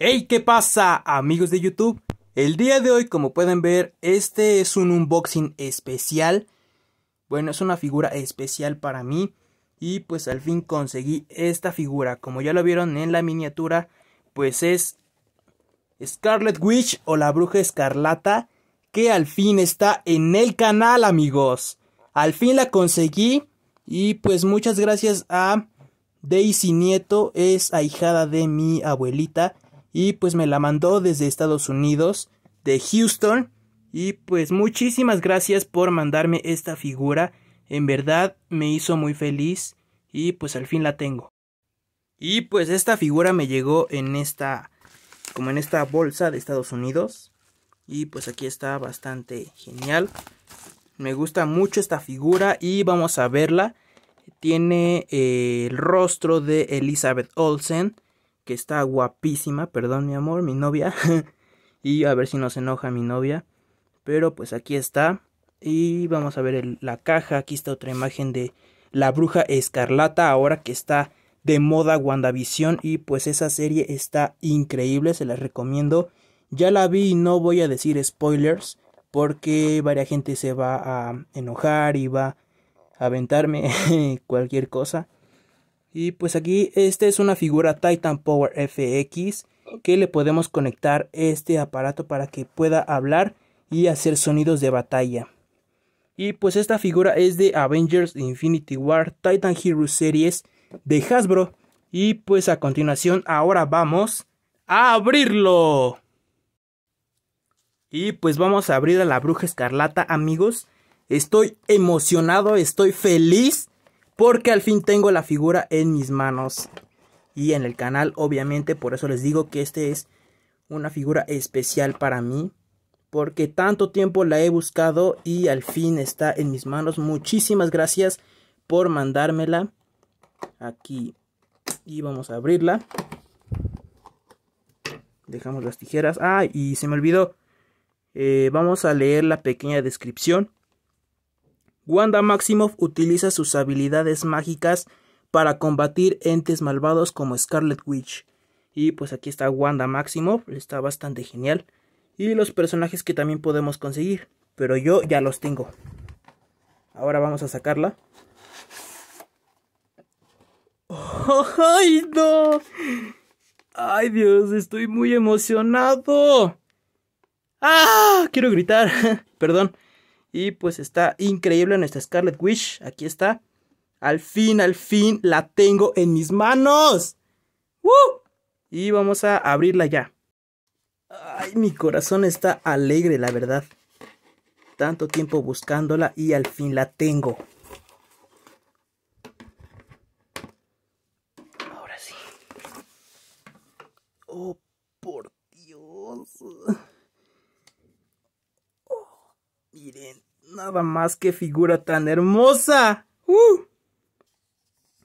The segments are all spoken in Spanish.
¡Hey! ¿Qué pasa amigos de YouTube? El día de hoy como pueden ver este es un unboxing especial. Bueno es una figura especial para mí y pues al fin conseguí esta figura. Como ya lo vieron en la miniatura pues es Scarlet Witch o la bruja escarlata que al fin está en el canal amigos. Al fin la conseguí y pues muchas gracias a Daisy Nieto es ahijada de mi abuelita y pues me la mandó desde Estados Unidos, de Houston. Y pues muchísimas gracias por mandarme esta figura. En verdad me hizo muy feliz y pues al fin la tengo. Y pues esta figura me llegó en esta como en esta bolsa de Estados Unidos y pues aquí está bastante genial. Me gusta mucho esta figura y vamos a verla. Tiene eh, el rostro de Elizabeth Olsen que está guapísima, perdón mi amor, mi novia. y a ver si nos enoja mi novia. Pero pues aquí está. Y vamos a ver la caja. Aquí está otra imagen de la bruja escarlata. Ahora que está de moda WandaVision. Y pues esa serie está increíble. Se la recomiendo. Ya la vi y no voy a decir spoilers. Porque varia gente se va a enojar y va a aventarme cualquier cosa. Y pues aquí esta es una figura Titan Power FX que le podemos conectar este aparato para que pueda hablar y hacer sonidos de batalla. Y pues esta figura es de Avengers Infinity War Titan Heroes Series de Hasbro. Y pues a continuación ahora vamos a abrirlo. Y pues vamos a abrir a la bruja escarlata amigos. Estoy emocionado, estoy feliz porque al fin tengo la figura en mis manos. Y en el canal, obviamente, por eso les digo que este es una figura especial para mí. Porque tanto tiempo la he buscado y al fin está en mis manos. Muchísimas gracias por mandármela. Aquí. Y vamos a abrirla. Dejamos las tijeras. Ah, y se me olvidó. Eh, vamos a leer la pequeña descripción. Wanda Maximoff utiliza sus habilidades mágicas para combatir entes malvados como Scarlet Witch. Y pues aquí está Wanda Maximoff, está bastante genial. Y los personajes que también podemos conseguir, pero yo ya los tengo. Ahora vamos a sacarla. ¡Ay, no! ¡Ay, Dios! Estoy muy emocionado. ¡Ah! Quiero gritar. Perdón. Y pues está increíble nuestra Scarlet Witch. Aquí está. Al fin, al fin, la tengo en mis manos. ¡Woo! Y vamos a abrirla ya. Ay, mi corazón está alegre, la verdad. Tanto tiempo buscándola y al fin la tengo. Ahora sí. Oh, Nada más que figura tan hermosa. ¡Uh!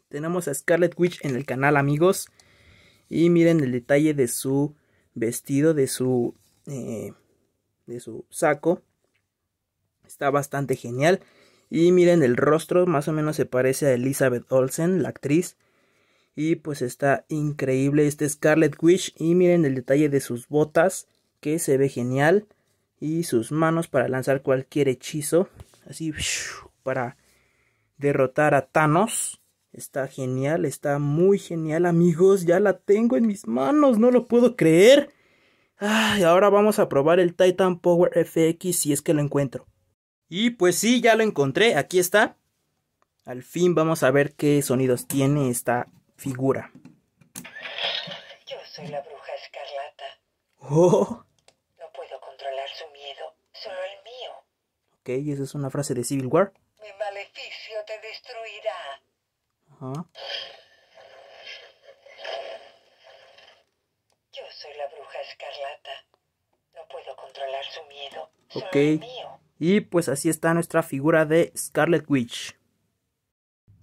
Tenemos a Scarlet Witch en el canal, amigos. Y miren el detalle de su vestido, de su, eh, de su saco. Está bastante genial. Y miren el rostro, más o menos se parece a Elizabeth Olsen, la actriz. Y pues está increíble este Scarlet Witch. Y miren el detalle de sus botas, que se ve genial y sus manos para lanzar cualquier hechizo. Así para derrotar a Thanos. Está genial, está muy genial, amigos. Ya la tengo en mis manos, no lo puedo creer. Y ahora vamos a probar el Titan Power FX si es que lo encuentro. Y pues sí, ya lo encontré, aquí está. Al fin vamos a ver qué sonidos tiene esta figura. Yo soy la bruja escarlata. Oh. Ok, esa es una frase de Civil War. Mi maleficio te destruirá. Ajá. Yo soy la bruja escarlata. No puedo controlar su miedo. Ok. mío. Y pues así está nuestra figura de Scarlet Witch.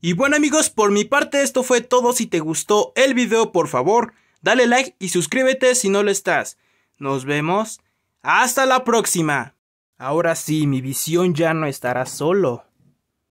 Y bueno amigos, por mi parte esto fue todo. Si te gustó el video, por favor, dale like y suscríbete si no lo estás. Nos vemos. Hasta la próxima. Ahora sí, mi visión ya no estará solo.